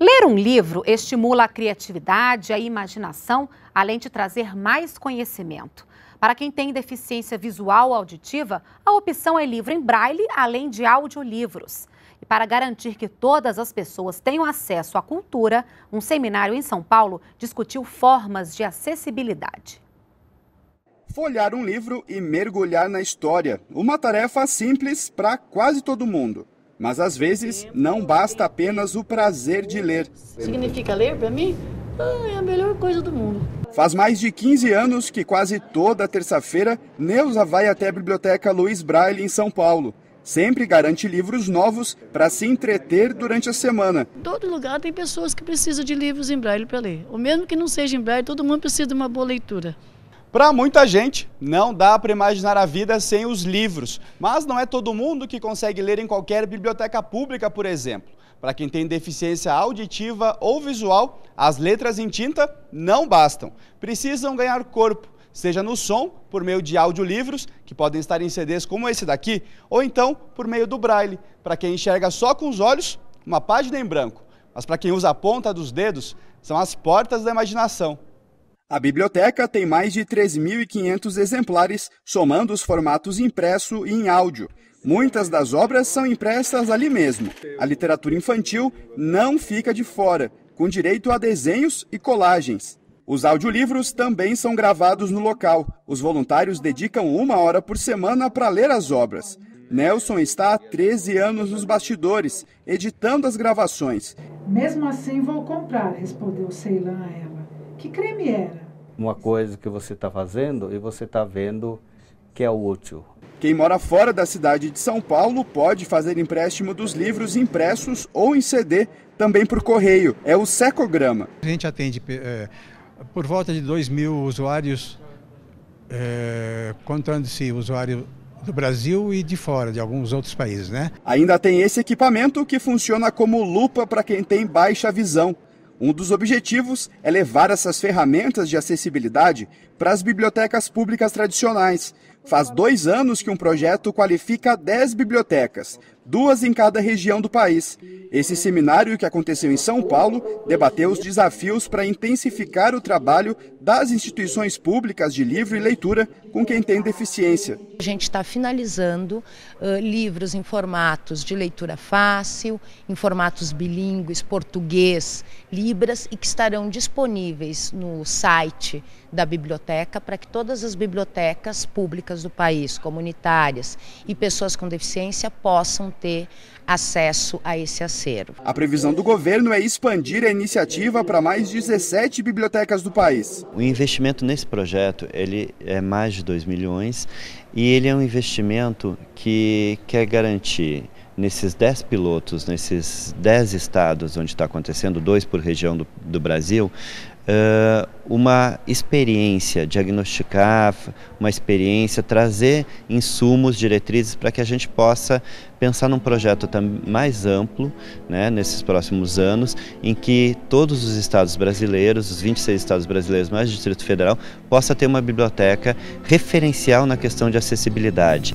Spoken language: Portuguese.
Ler um livro estimula a criatividade e a imaginação, além de trazer mais conhecimento. Para quem tem deficiência visual ou auditiva, a opção é livro em braille, além de audiolivros. E para garantir que todas as pessoas tenham acesso à cultura, um seminário em São Paulo discutiu formas de acessibilidade. Folhar um livro e mergulhar na história. Uma tarefa simples para quase todo mundo. Mas às vezes não basta apenas o prazer de ler. Significa ler para mim? Ah, é a melhor coisa do mundo. Faz mais de 15 anos que quase toda terça-feira Neuza vai até a Biblioteca Luiz Braille em São Paulo. Sempre garante livros novos para se entreter durante a semana. Em todo lugar tem pessoas que precisam de livros em braille para ler. o mesmo que não seja em braille, todo mundo precisa de uma boa leitura. Para muita gente, não dá para imaginar a vida sem os livros, mas não é todo mundo que consegue ler em qualquer biblioteca pública, por exemplo. Para quem tem deficiência auditiva ou visual, as letras em tinta não bastam. Precisam ganhar corpo, seja no som, por meio de audiolivros, que podem estar em CDs como esse daqui, ou então por meio do braille, para quem enxerga só com os olhos, uma página em branco. Mas para quem usa a ponta dos dedos, são as portas da imaginação. A biblioteca tem mais de 3.500 exemplares, somando os formatos impresso e em áudio. Muitas das obras são impressas ali mesmo. A literatura infantil não fica de fora, com direito a desenhos e colagens. Os audiolivros também são gravados no local. Os voluntários dedicam uma hora por semana para ler as obras. Nelson está há 13 anos nos bastidores, editando as gravações. Mesmo assim, vou comprar, respondeu Ceilan a ela. Que creme era? Uma coisa que você está fazendo e você está vendo que é útil. Quem mora fora da cidade de São Paulo pode fazer empréstimo dos livros impressos ou em CD, também por correio. É o Secograma. A gente atende é, por volta de 2 mil usuários, é, contando-se usuário do Brasil e de fora, de alguns outros países, né? Ainda tem esse equipamento que funciona como lupa para quem tem baixa visão. Um dos objetivos é levar essas ferramentas de acessibilidade para as bibliotecas públicas tradicionais, Faz dois anos que um projeto qualifica 10 bibliotecas, duas em cada região do país. Esse seminário, que aconteceu em São Paulo, debateu os desafios para intensificar o trabalho das instituições públicas de livro e leitura com quem tem deficiência. A gente está finalizando uh, livros em formatos de leitura fácil, em formatos bilíngues, português, libras, e que estarão disponíveis no site da biblioteca para que todas as bibliotecas públicas do país, comunitárias e pessoas com deficiência possam ter acesso a esse acervo. A previsão do governo é expandir a iniciativa para mais 17 bibliotecas do país. O investimento nesse projeto ele é mais de 2 milhões e ele é um investimento que quer garantir nesses 10 pilotos, nesses 10 estados onde está acontecendo, dois por região do, do Brasil, uh, uma experiência, diagnosticar uma experiência, trazer insumos, diretrizes para que a gente possa pensar num projeto mais amplo né, nesses próximos anos, em que todos os estados brasileiros, os 26 estados brasileiros mais o Distrito Federal, possa ter uma biblioteca referencial na questão de acessibilidade.